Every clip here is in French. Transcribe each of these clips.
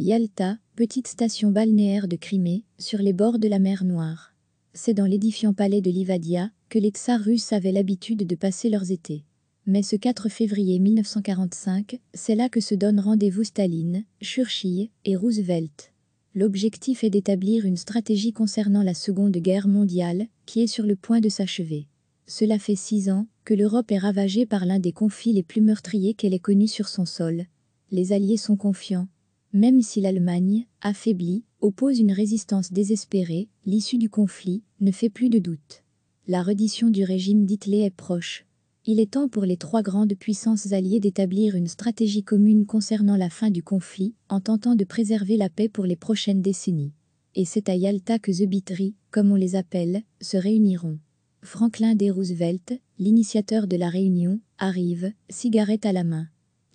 Yalta, petite station balnéaire de Crimée, sur les bords de la mer Noire. C'est dans l'édifiant palais de Livadia que les tsars russes avaient l'habitude de passer leurs étés. Mais ce 4 février 1945, c'est là que se donnent rendez-vous Staline, Churchill et Roosevelt. L'objectif est d'établir une stratégie concernant la Seconde Guerre mondiale, qui est sur le point de s'achever. Cela fait six ans que l'Europe est ravagée par l'un des conflits les plus meurtriers qu'elle ait connus sur son sol. Les Alliés sont confiants même si l'Allemagne, affaiblie, oppose une résistance désespérée, l'issue du conflit ne fait plus de doute. La reddition du régime d'Hitler est proche. Il est temps pour les trois grandes puissances alliées d'établir une stratégie commune concernant la fin du conflit, en tentant de préserver la paix pour les prochaines décennies. Et c'est à Yalta que The Bitry, comme on les appelle, se réuniront. Franklin D. Roosevelt, l'initiateur de la réunion, arrive, cigarette à la main.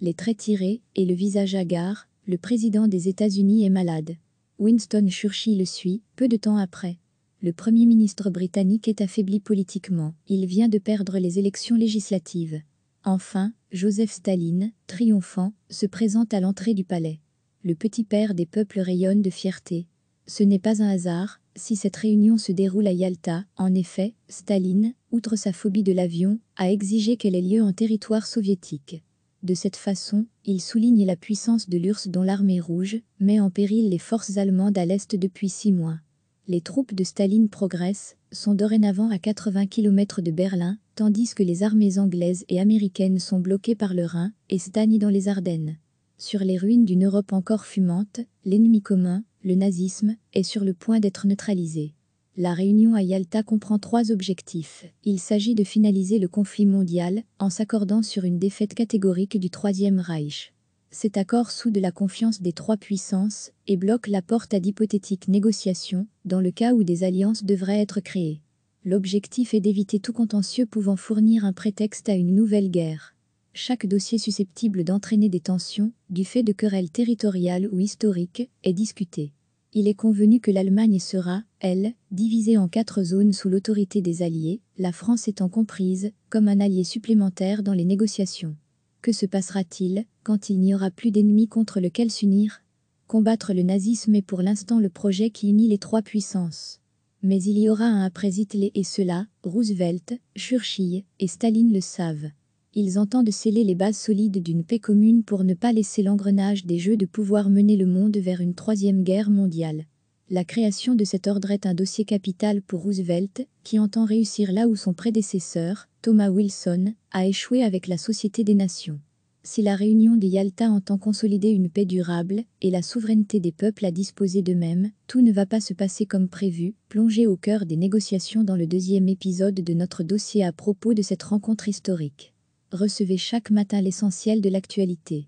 Les traits tirés et le visage hagard, le président des États-Unis est malade. Winston Churchill le suit, peu de temps après. Le Premier ministre britannique est affaibli politiquement. Il vient de perdre les élections législatives. Enfin, Joseph Staline, triomphant, se présente à l'entrée du palais. Le petit père des peuples rayonne de fierté. Ce n'est pas un hasard si cette réunion se déroule à Yalta. En effet, Staline, outre sa phobie de l'avion, a exigé qu'elle ait lieu en territoire soviétique. De cette façon, il souligne la puissance de l'URSS dont l'armée rouge met en péril les forces allemandes à l'Est depuis six mois. Les troupes de Staline progressent, sont dorénavant à 80 km de Berlin, tandis que les armées anglaises et américaines sont bloquées par le Rhin et stagnent dans les Ardennes. Sur les ruines d'une Europe encore fumante, l'ennemi commun, le nazisme, est sur le point d'être neutralisé. La réunion à Yalta comprend trois objectifs. Il s'agit de finaliser le conflit mondial en s'accordant sur une défaite catégorique du Troisième Reich. Cet accord soude la confiance des trois puissances et bloque la porte à d'hypothétiques négociations dans le cas où des alliances devraient être créées. L'objectif est d'éviter tout contentieux pouvant fournir un prétexte à une nouvelle guerre. Chaque dossier susceptible d'entraîner des tensions, du fait de querelles territoriales ou historiques, est discuté il est convenu que l'Allemagne sera, elle, divisée en quatre zones sous l'autorité des Alliés, la France étant comprise, comme un allié supplémentaire dans les négociations. Que se passera-t-il quand il n'y aura plus d'ennemis contre lequel s'unir Combattre le nazisme est pour l'instant le projet qui unit les trois puissances. Mais il y aura un après Hitler et cela, Roosevelt, Churchill et Staline le savent ils entendent sceller les bases solides d'une paix commune pour ne pas laisser l'engrenage des jeux de pouvoir mener le monde vers une troisième guerre mondiale. La création de cet ordre est un dossier capital pour Roosevelt, qui entend réussir là où son prédécesseur, Thomas Wilson, a échoué avec la Société des Nations. Si la réunion des Yalta entend consolider une paix durable et la souveraineté des peuples à disposer d'eux-mêmes, tout ne va pas se passer comme prévu, plongé au cœur des négociations dans le deuxième épisode de notre dossier à propos de cette rencontre historique recevez chaque matin l'essentiel de l'actualité.